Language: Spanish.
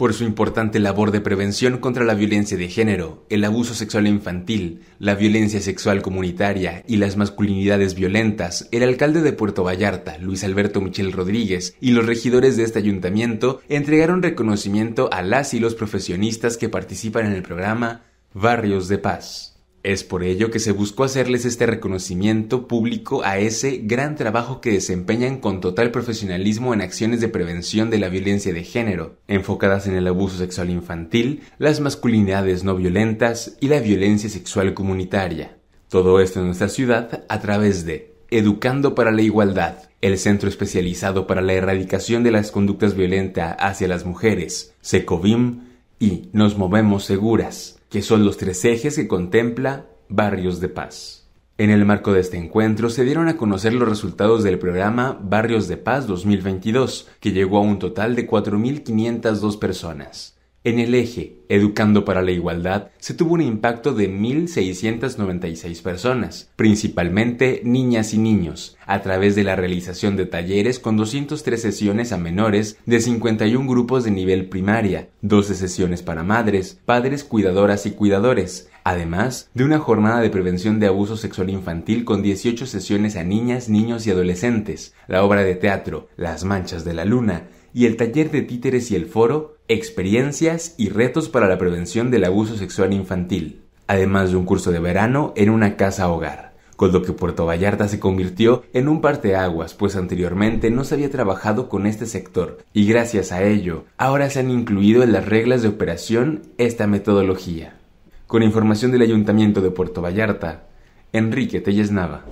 por su importante labor de prevención contra la violencia de género, el abuso sexual infantil, la violencia sexual comunitaria y las masculinidades violentas, el alcalde de Puerto Vallarta, Luis Alberto Michel Rodríguez, y los regidores de este ayuntamiento entregaron reconocimiento a las y los profesionistas que participan en el programa Barrios de Paz. Es por ello que se buscó hacerles este reconocimiento público a ese gran trabajo que desempeñan con total profesionalismo en acciones de prevención de la violencia de género, enfocadas en el abuso sexual infantil, las masculinidades no violentas y la violencia sexual comunitaria. Todo esto en nuestra ciudad a través de Educando para la Igualdad, el centro especializado para la erradicación de las conductas violentas hacia las mujeres, SECOVIM, y nos movemos seguras, que son los tres ejes que contempla Barrios de Paz. En el marco de este encuentro se dieron a conocer los resultados del programa Barrios de Paz 2022, que llegó a un total de 4.502 personas, en el eje Educando para la Igualdad se tuvo un impacto de 1.696 personas, principalmente niñas y niños, a través de la realización de talleres con 203 sesiones a menores de 51 grupos de nivel primaria, 12 sesiones para madres, padres, cuidadoras y cuidadores, Además de una jornada de prevención de abuso sexual infantil con 18 sesiones a niñas, niños y adolescentes, la obra de teatro Las Manchas de la Luna y el taller de títeres y el foro Experiencias y retos para la prevención del abuso sexual infantil, además de un curso de verano en una casa hogar con lo que Puerto Vallarta se convirtió en un parteaguas, pues anteriormente no se había trabajado con este sector, y gracias a ello, ahora se han incluido en las reglas de operación esta metodología. Con información del Ayuntamiento de Puerto Vallarta, Enrique Telles Nava.